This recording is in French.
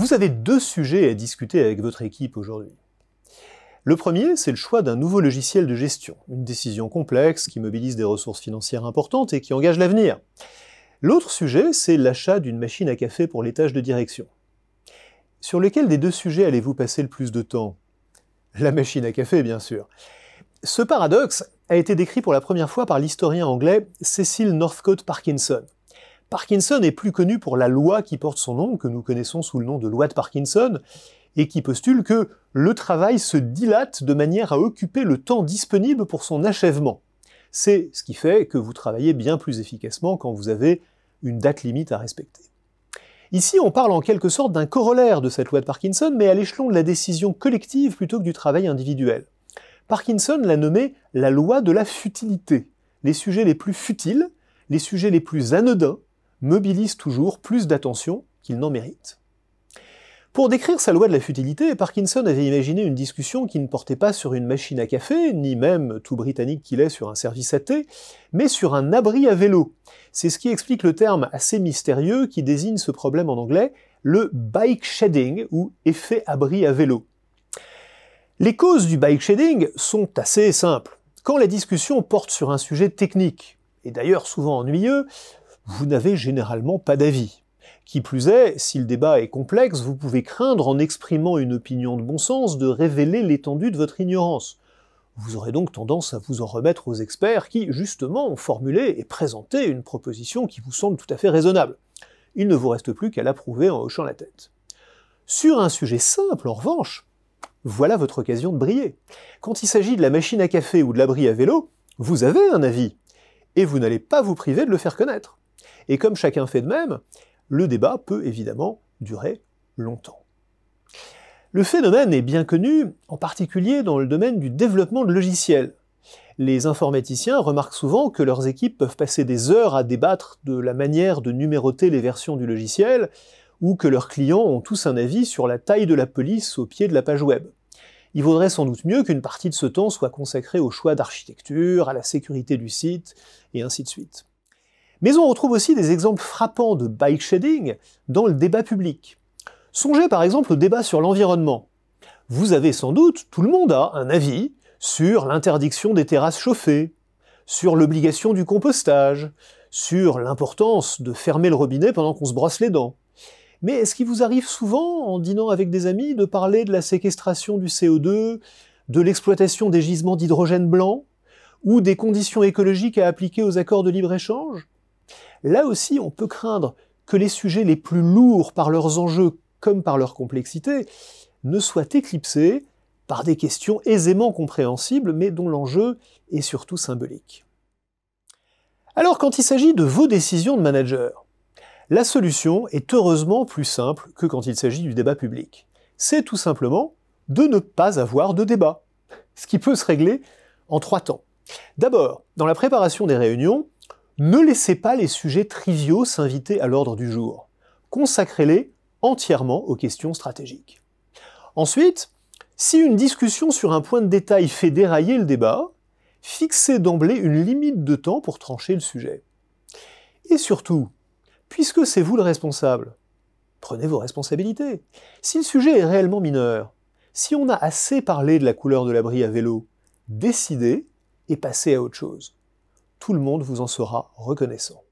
Vous avez deux sujets à discuter avec votre équipe aujourd'hui. Le premier, c'est le choix d'un nouveau logiciel de gestion, une décision complexe qui mobilise des ressources financières importantes et qui engage l'avenir. L'autre sujet, c'est l'achat d'une machine à café pour les tâches de direction. Sur lequel des deux sujets allez-vous passer le plus de temps La machine à café, bien sûr. Ce paradoxe a été décrit pour la première fois par l'historien anglais Cecil Northcote Parkinson. Parkinson est plus connu pour la loi qui porte son nom, que nous connaissons sous le nom de loi de Parkinson, et qui postule que le travail se dilate de manière à occuper le temps disponible pour son achèvement. C'est ce qui fait que vous travaillez bien plus efficacement quand vous avez une date limite à respecter. Ici, on parle en quelque sorte d'un corollaire de cette loi de Parkinson, mais à l'échelon de la décision collective plutôt que du travail individuel. Parkinson l'a nommée la loi de la futilité. Les sujets les plus futiles, les sujets les plus anodins, mobilise toujours plus d'attention qu'il n'en mérite. Pour décrire sa loi de la futilité, Parkinson avait imaginé une discussion qui ne portait pas sur une machine à café, ni même, tout britannique qu'il est, sur un service à thé, mais sur un abri à vélo. C'est ce qui explique le terme assez mystérieux qui désigne ce problème en anglais, le bike shedding, ou effet abri à vélo. Les causes du bike shedding sont assez simples. Quand la discussion porte sur un sujet technique, et d'ailleurs souvent ennuyeux, vous n'avez généralement pas d'avis. Qui plus est, si le débat est complexe, vous pouvez craindre, en exprimant une opinion de bon sens, de révéler l'étendue de votre ignorance. Vous aurez donc tendance à vous en remettre aux experts qui, justement, ont formulé et présenté une proposition qui vous semble tout à fait raisonnable. Il ne vous reste plus qu'à l'approuver en hochant la tête. Sur un sujet simple, en revanche, voilà votre occasion de briller. Quand il s'agit de la machine à café ou de l'abri à vélo, vous avez un avis, et vous n'allez pas vous priver de le faire connaître. Et comme chacun fait de même, le débat peut évidemment durer longtemps. Le phénomène est bien connu, en particulier dans le domaine du développement de logiciels. Les informaticiens remarquent souvent que leurs équipes peuvent passer des heures à débattre de la manière de numéroter les versions du logiciel, ou que leurs clients ont tous un avis sur la taille de la police au pied de la page web. Il vaudrait sans doute mieux qu'une partie de ce temps soit consacrée au choix d'architecture, à la sécurité du site, et ainsi de suite. Mais on retrouve aussi des exemples frappants de bike bike-shedding » dans le débat public. Songez par exemple au débat sur l'environnement. Vous avez sans doute, tout le monde a un avis sur l'interdiction des terrasses chauffées, sur l'obligation du compostage, sur l'importance de fermer le robinet pendant qu'on se brosse les dents. Mais est-ce qu'il vous arrive souvent, en dînant avec des amis, de parler de la séquestration du CO2, de l'exploitation des gisements d'hydrogène blanc, ou des conditions écologiques à appliquer aux accords de libre-échange Là aussi, on peut craindre que les sujets les plus lourds par leurs enjeux comme par leur complexité ne soient éclipsés par des questions aisément compréhensibles mais dont l'enjeu est surtout symbolique. Alors quand il s'agit de vos décisions de manager, la solution est heureusement plus simple que quand il s'agit du débat public. C'est tout simplement de ne pas avoir de débat, ce qui peut se régler en trois temps. D'abord, dans la préparation des réunions, ne laissez pas les sujets triviaux s'inviter à l'ordre du jour. Consacrez-les entièrement aux questions stratégiques. Ensuite, si une discussion sur un point de détail fait dérailler le débat, fixez d'emblée une limite de temps pour trancher le sujet. Et surtout, puisque c'est vous le responsable, prenez vos responsabilités. Si le sujet est réellement mineur, si on a assez parlé de la couleur de l'abri à vélo, décidez et passez à autre chose tout le monde vous en sera reconnaissant.